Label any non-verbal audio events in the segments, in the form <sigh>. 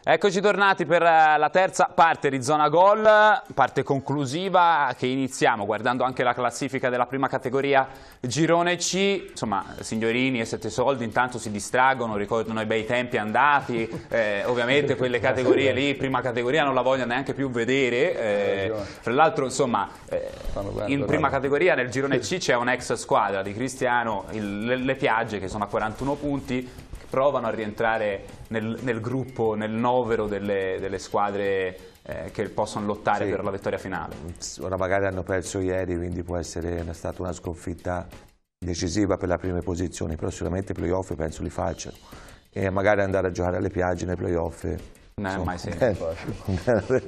Eccoci tornati per eh, la terza parte di zona gol, parte conclusiva che iniziamo guardando anche la classifica della prima categoria Girone C, insomma signorini e sette soldi intanto si distraggono, ricordano i bei tempi andati, eh, ovviamente quelle categorie lì, prima categoria non la vogliono neanche più vedere, eh, fra l'altro insomma eh, in prima categoria nel Girone C c'è un'ex squadra di Cristiano, il, le, le Piagge che sono a 41 punti, provano a rientrare nel, nel gruppo, nel novero delle, delle squadre eh, che possono lottare sì. per la vittoria finale. Ora magari hanno perso ieri, quindi può essere stata una sconfitta decisiva per la prima posizione, però sicuramente i playoff penso li facciano e magari andare a giocare alle piagge nei playoff eh, non è mai semplice. Eh,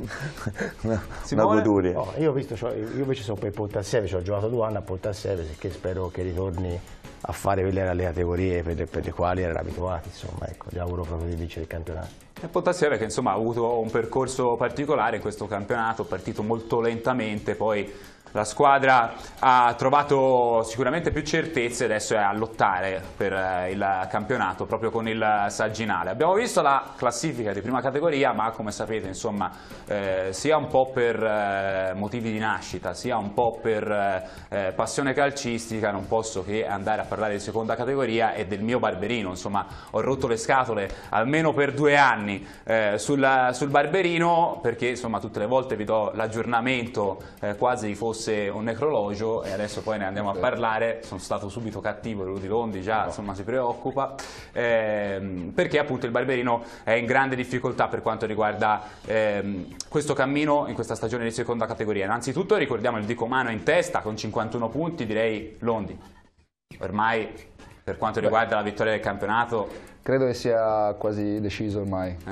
<laughs> una, una, goduria. Oh, io, visto, cioè, io invece sono per Pontassieve, ci cioè, ho giocato due anni a Pontassieve, che spero che ritorni a fare quelle erano le categorie per, per le quali era abituato, insomma, ecco, gli auguro proprio di vincere il campionato. E Pontassieve che insomma ha avuto un percorso particolare in questo campionato, partito molto lentamente, poi la squadra ha trovato sicuramente più certezze, adesso è a lottare per eh, il campionato proprio con il Sagginale. Abbiamo visto la classifica di prima categoria, ma come sapete insomma, eh, sia un po' per eh, motivi di nascita, sia un po' per eh, eh passione calcistica, non posso che andare a parlare di seconda categoria e del mio Barberino. Insomma, ho rotto le scatole almeno per due anni eh, sul, sul, Barberino perché insomma, tutte le volte vi do l'aggiornamento quasi fosse fosse un necrologio e adesso poi ne andiamo a certo. parlare, sono stato subito cattivo, lui Londi già ah, no. insomma, si preoccupa, ehm, perché appunto il Barberino è in grande difficoltà per quanto riguarda ehm, questo cammino in questa stagione di seconda categoria. Innanzitutto ricordiamo il Dicomano in testa con 51 punti, direi Londi, ormai per quanto riguarda Beh, la vittoria del campionato? Credo che sia quasi deciso ormai. Eh?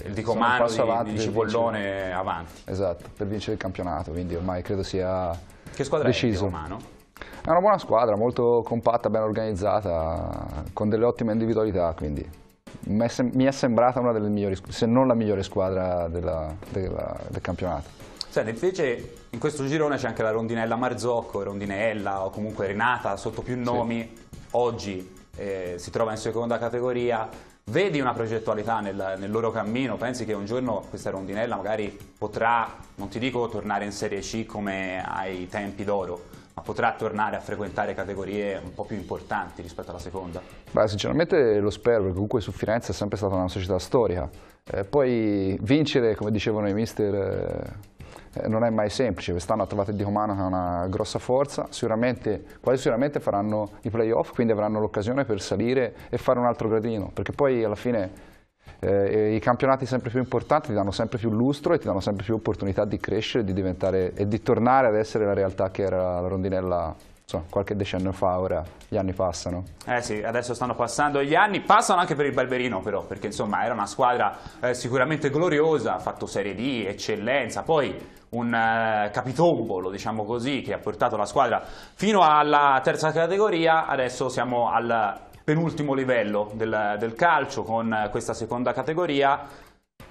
Che il dico mano di, di Cipollone vincere. avanti. Esatto, per vincere il campionato, quindi ormai credo sia Che squadra deciso. è Romano? È una buona squadra, molto compatta, ben organizzata, con delle ottime individualità, quindi mi è sembrata una delle migliori, se non la migliore squadra della, della, del campionato. Senti, invece in questo girone c'è anche la rondinella Marzocco, rondinella o comunque Renata, sotto più nomi, sì oggi eh, si trova in seconda categoria, vedi una progettualità nel, nel, loro cammino, pensi che un giorno questa rondinella magari potrà, non ti dico tornare in Serie C come ai tempi d'oro, ma potrà tornare a frequentare categorie un po' più importanti rispetto alla seconda? Beh, sinceramente lo spero, perché comunque su Firenze è sempre stata una società storica. Eh, poi vincere, come dicevano i mister... Eh eh, non è mai semplice, quest'anno ha trovato il Dicomano che è una grossa forza, sicuramente, quasi sicuramente faranno i playoff, quindi avranno l'occasione per salire e fare un altro gradino, perché poi alla fine eh, i campionati sempre più importanti ti danno sempre più lustro e ti danno sempre più opportunità di crescere di e di tornare ad essere la realtà che era la rondinella insomma, qualche decennio fa, ora gli anni passano. Eh sì, adesso stanno passando gli anni, passano anche per il Barberino però, perché insomma era una squadra eh, sicuramente gloriosa, ha fatto Serie D, eccellenza, poi un eh, capitombolo, diciamo così, che ha portato la squadra fino alla terza categoria, adesso siamo al penultimo livello del, del calcio con questa seconda categoria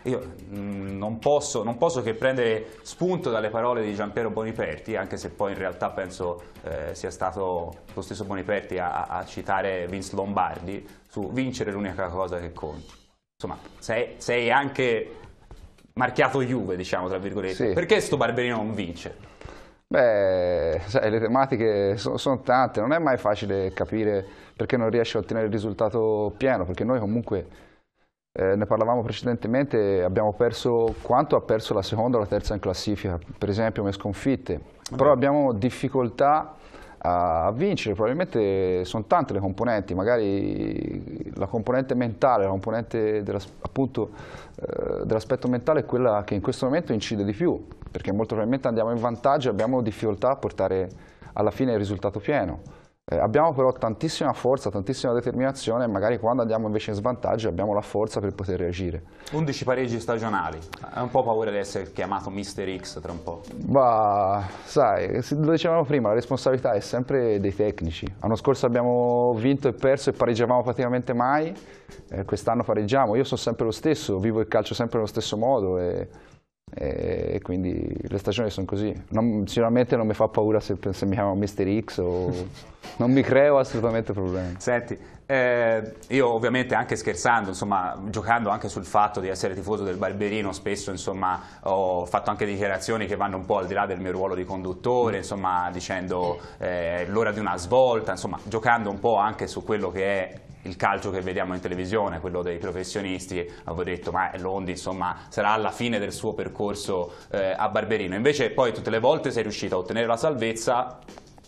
io mh, mm, non, posso, non, posso, che prendere spunto dalle parole di Giampiero Boniperti, anche se poi in realtà penso eh, sia stato lo stesso Boniperti a, a citare Vince Lombardi su vincere è l'unica cosa che conti. Insomma, sei, sei anche marchiato Juve, diciamo, tra virgolette. Sì. Perché sto Barberino non vince? Beh, sai, le tematiche sono, sono, tante, non è mai facile capire perché non riesce a ottenere il risultato pieno, perché noi comunque eh, ne parlavamo precedentemente, abbiamo perso quanto ha perso la seconda o la terza in classifica, per esempio come sconfitte, però abbiamo difficoltà a, a vincere, probabilmente sono tante le componenti, magari la componente mentale, la componente eh, dell'aspetto eh, dell mentale è quella che in questo momento incide di più, perché molto probabilmente andiamo in vantaggio e abbiamo difficoltà a portare alla fine il risultato pieno. Eh, abbiamo però tantissima forza, tantissima determinazione e magari quando andiamo invece in svantaggio abbiamo la forza per poter reagire. 11 pareggi stagionali, hai un po' paura di essere chiamato Mister X tra un po'? Ma sai, lo dicevamo prima, la responsabilità è sempre dei tecnici. L'anno scorso abbiamo vinto e perso e pareggiavamo praticamente mai, eh, quest'anno pareggiamo, io sono sempre lo stesso, vivo il calcio sempre nello stesso modo e e quindi le stagioni sono così. Non, sicuramente non mi fa paura se, se mi chiamo Mr. X o <laughs> non mi creo assolutamente problemi. Senti, eh, io ovviamente anche scherzando, insomma, giocando anche sul fatto di essere tifoso del Barberino, spesso insomma, ho fatto anche dichiarazioni che vanno un po' al di là del mio ruolo di conduttore, insomma, dicendo eh, l'ora di una svolta, insomma, giocando un po' anche su quello che è il calcio che vediamo in televisione, quello dei professionisti, avevo detto ma Londi insomma sarà alla fine del suo percorso eh, a Barberino, invece poi tutte le volte sei riuscito a ottenere la salvezza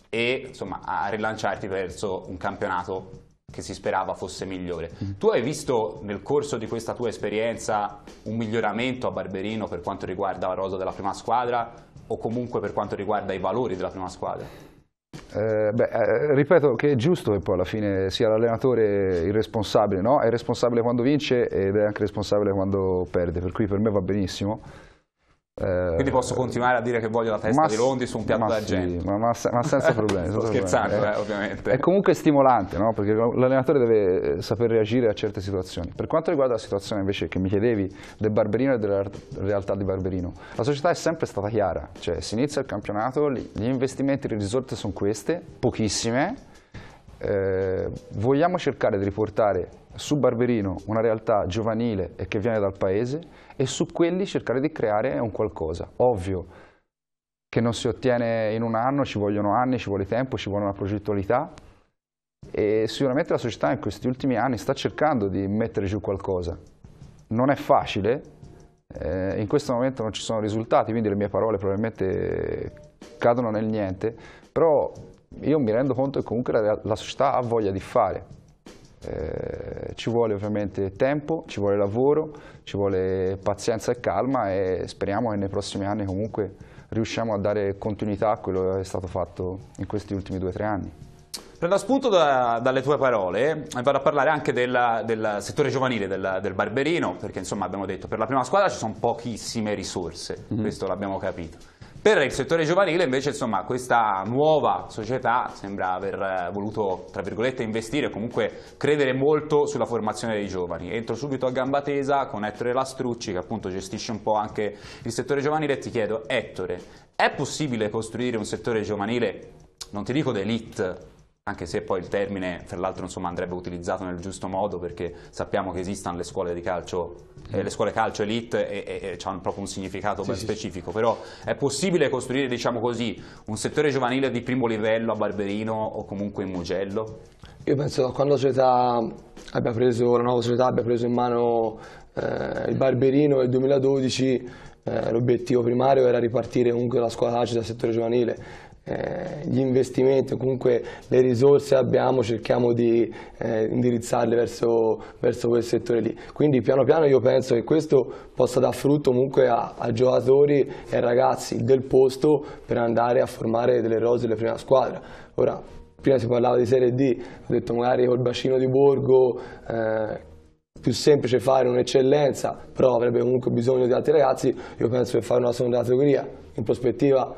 e insomma a rilanciarti verso un campionato che si sperava fosse migliore. Mm. Tu hai visto nel corso di questa tua esperienza un miglioramento a Barberino per quanto riguarda la rosa della prima squadra o comunque per quanto riguarda i valori della prima squadra? Eh, beh, eh, ripeto che è giusto che poi alla fine sia l'allenatore il responsabile, no? è responsabile quando vince ed è anche responsabile quando perde, per cui per me va benissimo quindi posso eh, continuare a dire che voglio la testa ma, di Rondi su un piatto d'argento? Sì, ma, ma, ma, senza <laughs> problemi. Sto scherzando, problemi. Eh. eh, ovviamente. È comunque stimolante, no? perché l'allenatore deve eh, saper reagire a certe situazioni. Per quanto riguarda la situazione invece che mi chiedevi del Barberino e della realtà di Barberino, la società è sempre stata chiara, cioè si inizia il campionato, gli investimenti, e le risorse sono queste, pochissime, eh, vogliamo cercare di riportare su Barberino una realtà giovanile e che viene dal paese e su quelli cercare di creare un qualcosa. Ovvio che non si ottiene in un anno, ci vogliono anni, ci vuole tempo, ci vuole una progettualità e sicuramente la società in questi ultimi anni sta cercando di mettere giù qualcosa. Non è facile, eh, in questo momento non ci sono risultati, quindi le mie parole probabilmente cadono nel niente, però io mi rendo conto che comunque la, la società ha voglia di fare eh, ci vuole ovviamente tempo, ci vuole lavoro, ci vuole pazienza e calma e speriamo che nei prossimi anni comunque riusciamo a dare continuità a quello che è stato fatto in questi ultimi due o tre anni. Prendo spunto da, dalle tue parole e vado a parlare anche della, del settore giovanile del, del, Barberino, perché insomma abbiamo detto che per la prima squadra ci sono pochissime risorse, mm -hmm. questo l'abbiamo capito. Per il settore giovanile invece insomma, questa nuova società sembra aver eh, voluto tra virgolette investire comunque credere molto sulla formazione dei giovani. Entro subito a gamba tesa con Ettore Lastrucci che appunto gestisce un po' anche il settore giovanile e ti chiedo Ettore, è possibile costruire un settore giovanile, non ti dico d'elite, anche se poi il termine, fra l'altro, insomma, andrebbe utilizzato nel giusto modo perché sappiamo che esistono le scuole di calcio, eh, le mm. scuole calcio elite e, e, e hanno proprio un significato sì, ben sì, specifico, sì. però è possibile costruire, diciamo così, un settore giovanile di primo livello a Barberino o comunque in Mugello? Io penso che quando la società abbia preso, la nuova società abbia preso in mano eh, il Barberino nel 2012, eh, l'obiettivo primario era ripartire comunque la scuola calcio dal settore giovanile eh, gli investimenti o comunque le risorse abbiamo cerchiamo di eh, indirizzarle verso, verso, quel settore lì. Quindi piano piano io penso che questo possa dar frutto comunque a, a giocatori e ragazzi del posto per andare a formare delle rose della prima squadra. Ora, prima si parlava di Serie D, ho detto magari col bacino di Borgo... Eh, più semplice fare un'eccellenza, però avrebbe comunque bisogno di altri ragazzi, io penso che fare una seconda categoria, in prospettiva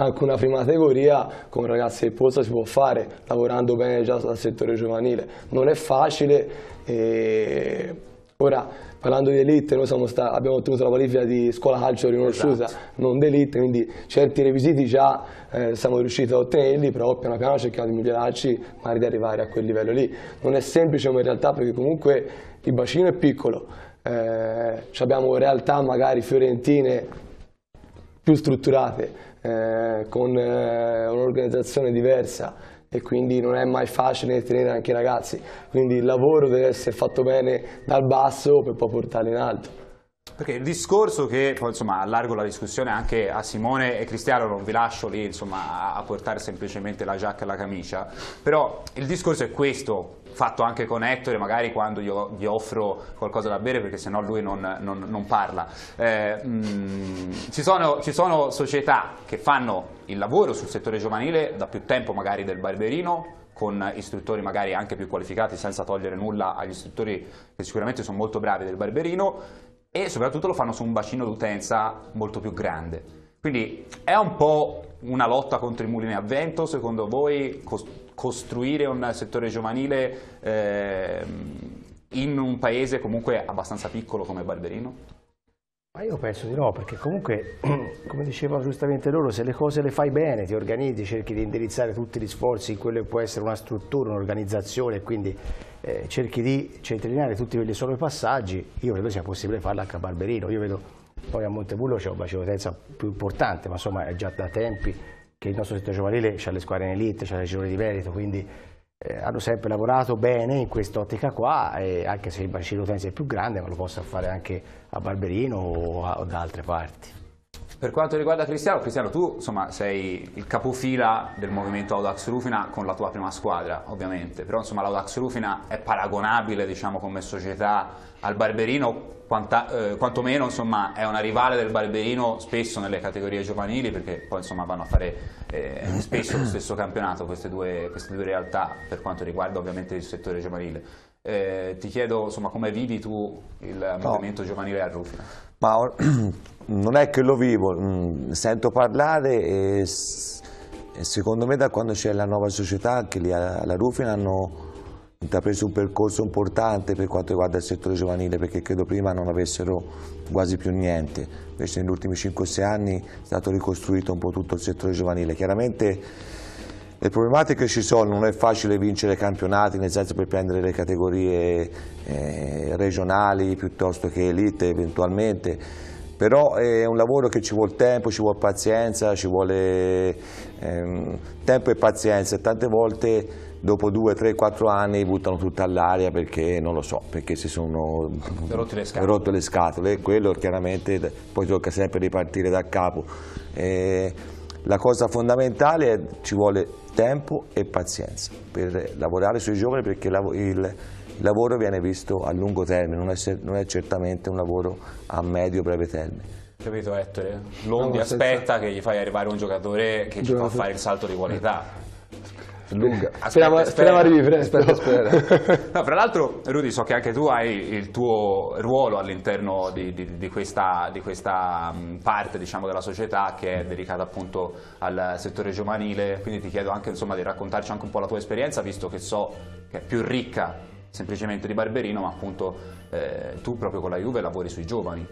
anche una prima categoria con ragazzi del posto si può fare lavorando bene già dal settore giovanile. Non è facile. E... Ora, parlando di elite, noi abbiamo ottenuto la qualifica di scuola calcio riconosciuta, esatto. non d'elite, quindi certi requisiti già eh, siamo riusciti a ottenerli, però piano piano cerchiamo di migliorarci, magari di arrivare a quel livello lì. Non è semplice come in realtà perché comunque il bacino è piccolo, eh, abbiamo realtà magari fiorentine più strutturate, eh, con eh, un'organizzazione diversa e quindi non è mai facile tenere anche i ragazzi, quindi il lavoro deve essere fatto bene dal basso per poi portarlo in alto. Perché il discorso che, poi insomma allargo la discussione anche a Simone e Cristiano, non vi lascio lì insomma, a portare semplicemente la giacca e la camicia, però il discorso è questo, fatto anche con Ettore, magari quando io gli, offro qualcosa da bere perché sennò lui non, non, non parla. Eh, mh, mm, ci, sono, ci sono società che fanno il lavoro sul settore giovanile da più tempo magari del barberino, con istruttori magari anche più qualificati senza togliere nulla agli istruttori che sicuramente sono molto bravi del barberino e soprattutto lo fanno su un bacino d'utenza molto più grande. Quindi è un po' una lotta contro i mulini a vento, secondo voi costruire un settore giovanile eh, in un paese comunque abbastanza piccolo come Barberino? Ma io penso di no, perché comunque, <clears throat> come dicevano giustamente loro, se le cose le fai bene, ti organizzi, cerchi di indirizzare tutti gli sforzi in quello che può essere una struttura, un'organizzazione, quindi eh, cerchi di centrinare tutti quelli che sono i passaggi, io credo sia possibile farla anche a Barberino. Io vedo poi a Montebullo c'è un una precedenza più importante, ma insomma è già da tempi che il nostro settore giovanile ha le squadre in elite, ha le giovani di merito, quindi eh, hanno sempre lavorato bene in quest'ottica qua, anche se il bacino utenze è più grande, ma lo possa fare anche a Barberino o, a, o da altre parti. Per quanto riguarda Cristiano, Cristiano tu insomma, sei il capofila del movimento Audax Rufina con la tua prima squadra ovviamente, però insomma l'Audax Rufina è paragonabile diciamo, come società al Barberino quanta, eh, quantomeno insomma, è una rivale del Barberino spesso nelle categorie giovanili perché poi insomma, vanno a fare eh, spesso lo stesso campionato queste due, queste due, realtà per quanto riguarda ovviamente il settore giovanile. Eh, ti chiedo insomma, come vivi tu il no. movimento giovanile a Rufina? Ma <clears throat> non è che lo vivo, mm, sento parlare e, e secondo me da quando c'è la nuova società che lì alla Rufina hanno intrapreso un percorso importante per quanto riguarda il settore giovanile perché credo prima non avessero quasi più niente, invece negli ultimi 5-6 anni è stato ricostruito un po' tutto il settore giovanile. Chiaramente le problematiche ci sono, non è facile vincere campionati, nel senso per prendere le categorie eh, regionali piuttosto che elite eventualmente, però è un lavoro che ci vuole tempo, ci vuole pazienza, ci vuole ehm, tempo e pazienza, tante volte dopo 2, 3, 4 anni buttano tutta all'aria perché non lo so, perché si sono rotte le scatole. Rotte le scatole. Quello chiaramente poi tocca sempre ripartire da capo. E la cosa fondamentale è che ci vuole tempo e pazienza per lavorare sui giovani perché il lavoro viene visto a lungo termine, non è, non è certamente un lavoro a medio breve termine capito Ettore? L'Ondi no, aspetta senza... Esatto. che gli fai arrivare un giocatore che Giocatore. ti fa fare il salto di qualità lunga. Aspetta, speriamo, arrivi presto. Aspetta, spera. <laughs> No, fra l'altro, Rudy, so che anche tu hai il tuo ruolo all'interno di, di, di, questa, di questa mm, parte diciamo, della società che è dedicata appunto al settore giovanile, quindi ti chiedo anche insomma, di raccontarci anche un po' la tua esperienza, visto che so che è più ricca semplicemente di Barberino, ma appunto eh, tu proprio con la Juve lavori sui giovani.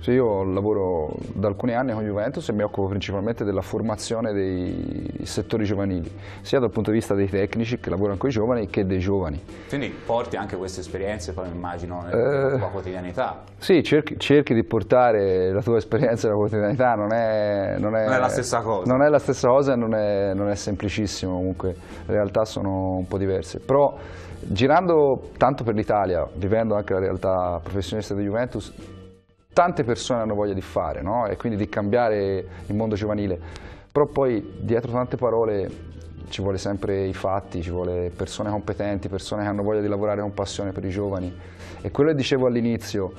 Sì, io lavoro da alcuni anni con Juventus e mi occupo principalmente della formazione dei settori giovanili, sia dal punto di vista dei tecnici che lavorano con i giovani che dei giovani. Quindi porti anche queste esperienze, poi immagino, nella eh, tua quotidianità? Sì, cerchi, cerchi, di portare la tua esperienza nella quotidianità, non è, non, è, non è, la stessa cosa. Non è la stessa cosa e non è, non è semplicissimo, comunque le realtà sono un po' diverse. Però girando tanto per l'Italia, vivendo anche la realtà professionista di Juventus, tante persone hanno voglia di fare no? e quindi di cambiare il mondo giovanile, però poi dietro tante parole ci vuole sempre i fatti, ci vuole persone competenti, persone che hanno voglia di lavorare con passione per i giovani e quello che dicevo all'inizio,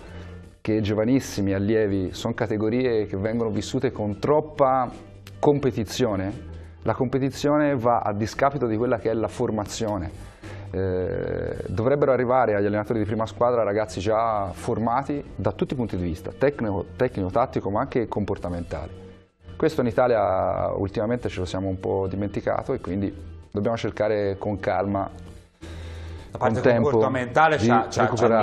che giovanissimi, allievi, sono categorie che vengono vissute con troppa competizione, la competizione va a discapito di quella che è la formazione eh, dovrebbero arrivare agli allenatori di prima squadra ragazzi già formati da tutti i punti di vista, tecnico, tecnico tattico ma anche comportamentale. Questo in Italia ultimamente ce lo siamo un po' dimenticato e quindi dobbiamo cercare con calma la parte comportamentale ci ha, ci anche me...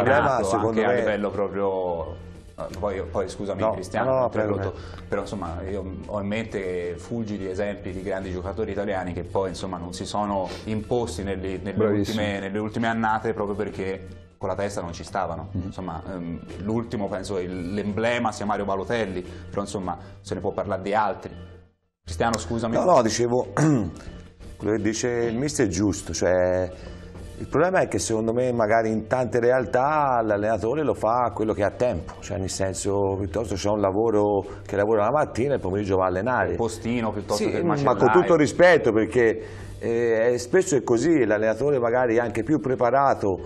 a livello proprio Ah, poi, poi, scusami no, Cristiano, no, no, prego, però insomma io ho in mente fulgidi esempi di grandi giocatori italiani che poi insomma non si sono imposti nelle, nelle, ultime, nelle ultime annate proprio perché con la testa non ci stavano. Mm. Insomma, um, l'ultimo penso l'emblema sia Mario Balotelli, però insomma se ne può parlare di altri. Cristiano, scusami. No, no, dicevo <clears throat> quello che dice il mister è giusto, cioè il problema è che secondo me magari in tante realtà l'allenatore lo fa quello che ha tempo, cioè nel senso piuttosto c'è un lavoro che lavora la mattina e il pomeriggio va a allenare. Il postino piuttosto sì, che il macellaio. Ma con tutto rispetto perché eh, spesso è così, l'allenatore magari è anche più preparato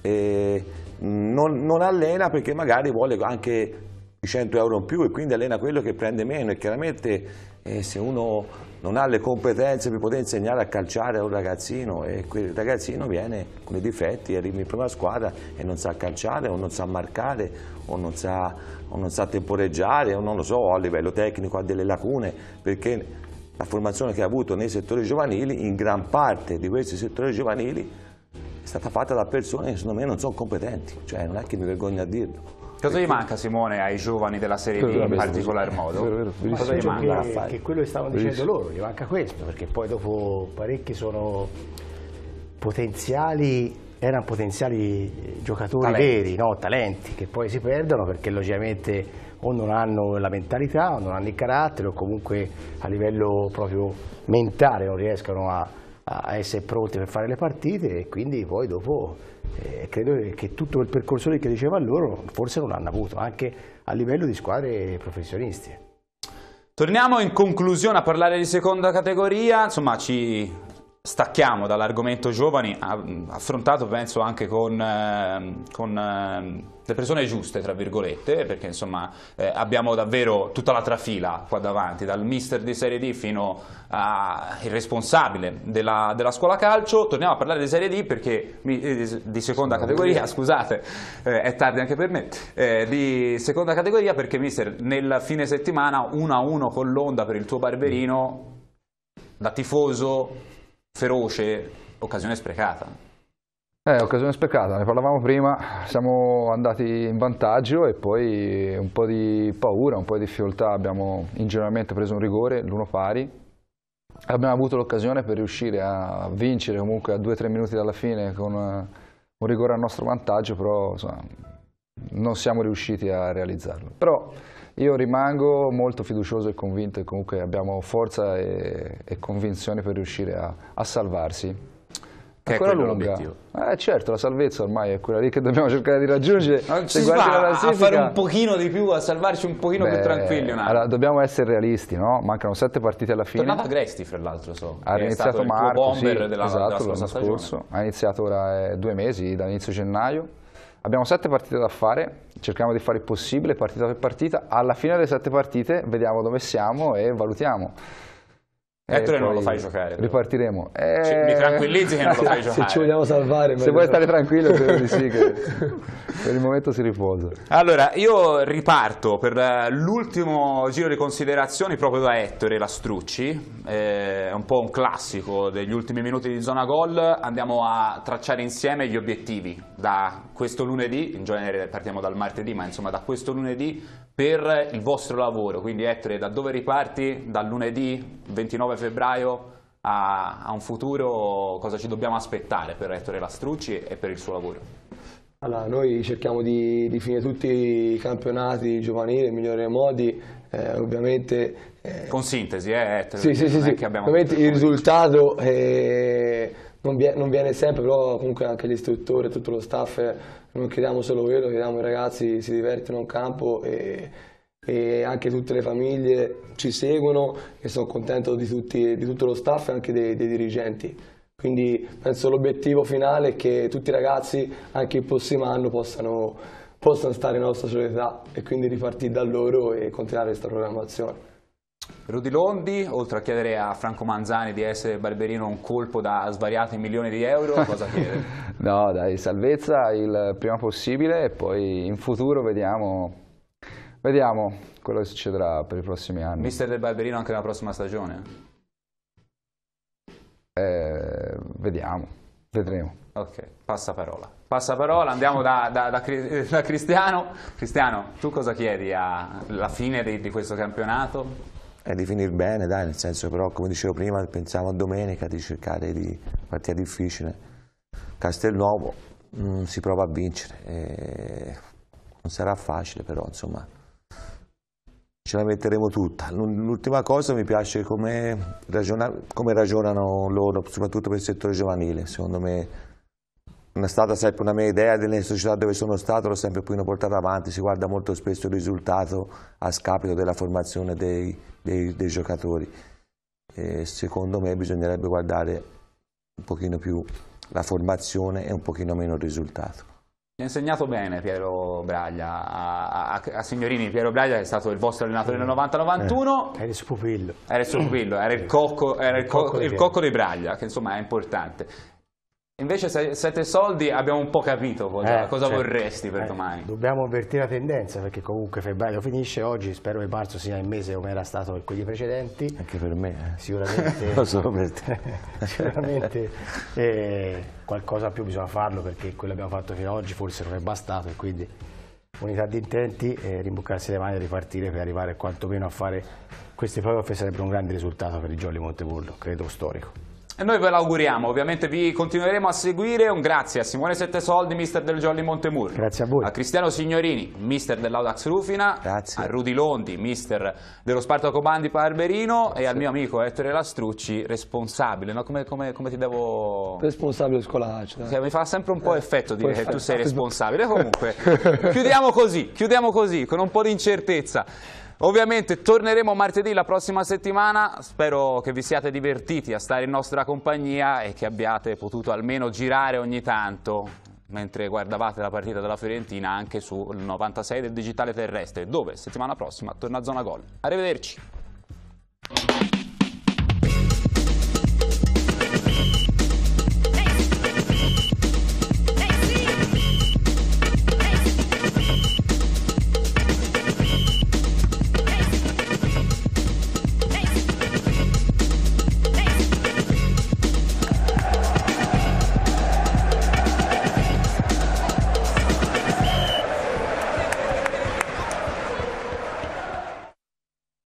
eh, non, non, allena perché magari vuole anche 100 euro in più e quindi allena quello che prende meno e chiaramente eh, se uno non ha le competenze per poter insegnare a calciare a un ragazzino e quel ragazzino viene con i difetti, arriva in prima squadra e non sa calciare o non sa marcare o non sa, o non sa temporeggiare o non lo so, a livello tecnico ha delle lacune perché la formazione che ha avuto nei settori giovanili, in gran parte di questi settori giovanili, è stata fatta da persone che secondo me non sono competenti, cioè non è che mi vergogno a dirlo. Cosa gli manca Simone ai giovani della Serie B in particolar modo? Vero, vero, cosa gli manca? Che, che quello che stavano dicendo loro, gli manca questo, perché poi dopo parecchi sono potenziali erano potenziali giocatori talenti. veri, no? talenti, che poi si perdono perché logicamente o non hanno la mentalità, o non hanno il carattere, o comunque a livello proprio mentale non riescono a, a essere pronti per fare le partite e quindi poi dopo eh, credo che tutto il percorso che diceva loro forse non l'hanno avuto anche a livello di squadre professionisti. Torniamo in conclusione a parlare di seconda categoria, insomma ci Stacchiamo dall'argomento giovani, affrontato penso anche con, ehm, con, ehm, le persone giuste, tra virgolette, perché insomma eh, abbiamo davvero tutta la trafila qua davanti, dal mister di Serie D fino al responsabile della, della, scuola calcio. Torniamo a parlare di Serie D perché eh, di seconda categoria, <laughs> scusate, eh, è tardi anche per me, di seconda categoria perché mister nel fine settimana 1-1 con l'Onda per il tuo Barberino, da tifoso feroce, occasione sprecata. Eh, occasione sprecata, ne parlavamo prima, siamo andati in vantaggio e poi un po' di paura, un po' di difficoltà, abbiamo ingenuamente preso un rigore, l'uno pari, abbiamo avuto l'occasione per riuscire a vincere comunque a 2-3 minuti dalla fine con eh, un rigore a nostro vantaggio, però insomma, non siamo riusciti a realizzarlo. Però, io rimango molto fiducioso e convinto e comunque abbiamo forza e, e convinzione per riuscire a, a salvarsi. Che Ancora è lunga. l'obiettivo? Eh, certo, la salvezza ormai è quella lì che dobbiamo cercare di raggiungere. Non ci si a fare un pochino di più, a salvarci un pochino beh, più tranquilli. Allora, dobbiamo essere realisti, no? Mancano sette partite alla fine. Tornava Gresti, fra l'altro, so. Ha iniziato Marco, sì, della, esatto, l'anno scorso. Ha iniziato ora eh, due mesi, dall'inizio gennaio Abbiamo sette partite da fare, cerchiamo di fare il possibile partita per partita, alla fine delle sette partite vediamo dove siamo e valutiamo. Ettore non lo fai giocare. Ripartiremo. E... Eh, mi tranquillizzi che non lo fai <laughs> giocare. Se ci vogliamo salvare. Se vuoi stare tranquillo, credo di sì, che <laughs> per il momento si riposa. Allora, io riparto per eh, l'ultimo giro di considerazioni proprio da Ettore Lastrucci, eh, è un po' un classico degli ultimi minuti di zona gol, andiamo a tracciare insieme gli obiettivi da questo lunedì, in genere partiamo dal martedì, ma insomma da questo lunedì per il vostro lavoro. Quindi Ettore, da dove riparti? Dal lunedì 29 febbraio a, a un futuro cosa ci dobbiamo aspettare per Ettore Lastrucci e per il suo lavoro? Allora, noi cerchiamo di, di, finire tutti i campionati giovanili nel migliore modi, eh, ovviamente... Eh, Con sintesi, eh? Sì, sì, sì, sì. ovviamente il risultato... Eh, non viene, non viene, sempre, però comunque anche l'istruttore, tutto lo staff, eh, non chiediamo solo quello, chiediamo i ragazzi si divertono in campo e, e, anche tutte le famiglie ci seguono e sono contento di, tutti, di tutto lo staff e anche dei, dei dirigenti. Quindi penso l'obiettivo finale è che tutti i ragazzi, anche il prossimo anno, possano, possano stare in nostra società e quindi ripartire da loro e continuare questa programmazione. Rudy Londi, oltre a chiedere a Franco Manzani di essere Barberino un colpo da svariati milioni di euro, <laughs> cosa chiede? no, dai, salvezza il prima possibile e poi in futuro vediamo, vediamo quello che succederà per i prossimi anni. Mister del Barberino anche la prossima stagione? Eh, vediamo, vedremo. Ok, passa parola. Passa parola, andiamo da, da, da, da Cristiano. Cristiano, tu cosa chiedi alla fine di, di questo campionato? e di finire bene, dai, nel senso però, come dicevo prima, pensiamo a domenica di cercare di partire difficile. Castelnuovo mh, mm, si prova a vincere, non sarà facile però, insomma, ce la metteremo tutta. L'ultima cosa mi piace come, ragiona, come ragionano loro, soprattutto per il settore giovanile, secondo me è stata sempre una mia idea, delle società dove sono stato l'ho sempre più portata avanti, si guarda molto spesso il risultato a scapito della formazione dei, dei, dei giocatori. E secondo me bisognerebbe guardare un pochino più la formazione e un pochino meno il risultato. Mi ha insegnato bene Piero Braglia a, a, a, Signorini. Piero Braglia è stato il vostro allenatore nel 90-91. Eh, era il suo pupillo. Era il suo pupillo, era il eh, cocco, era il cocco, il cocco, il cocco di Braglia, che insomma è importante. Invece se, sette soldi abbiamo un po' capito cosa, eh, cosa cioè, vorresti per eh, domani. Dobbiamo avvertire la tendenza perché comunque febbraio finisce oggi, spero che marzo sia il mese come era stato quelli precedenti. Anche per me. Eh. Sicuramente. <laughs> Lo so per te. <laughs> sicuramente eh, qualcosa più bisogna farlo perché quello che abbiamo fatto fino ad oggi forse non è bastato e quindi unità di intenti e eh, rimboccarsi le mani e ripartire per arrivare quantomeno a fare questi playoff sarebbe un grande risultato per i Jolly Montepullo, credo storico. E noi ve l'auguriamo, ovviamente vi continueremo a seguire. Un grazie a Simone Sette Soldi, mister del Jolly Montemur. Grazie a voi. A Cristiano Signorini, mister dell'Audax Rufina. Grazie. A Rudy Londi, mister dello Spartaco Bandi Barberino. Grazie. E al mio amico Ettore Lastrucci, responsabile. No? Come, come, come, ti devo... Responsabile scolastico. Sì, cioè, mi fa sempre un po' eh, effetto dire che tu sei responsabile. <laughs> Comunque, chiudiamo così, chiudiamo così, con un po' di incertezza. Ovviamente torneremo martedì la prossima settimana, spero che vi siate divertiti a stare in nostra compagnia e che abbiate potuto almeno girare ogni tanto mentre guardavate la partita della Fiorentina anche sul 96 del digitale terrestre, dove settimana prossima torna a zona gol. Arrivederci!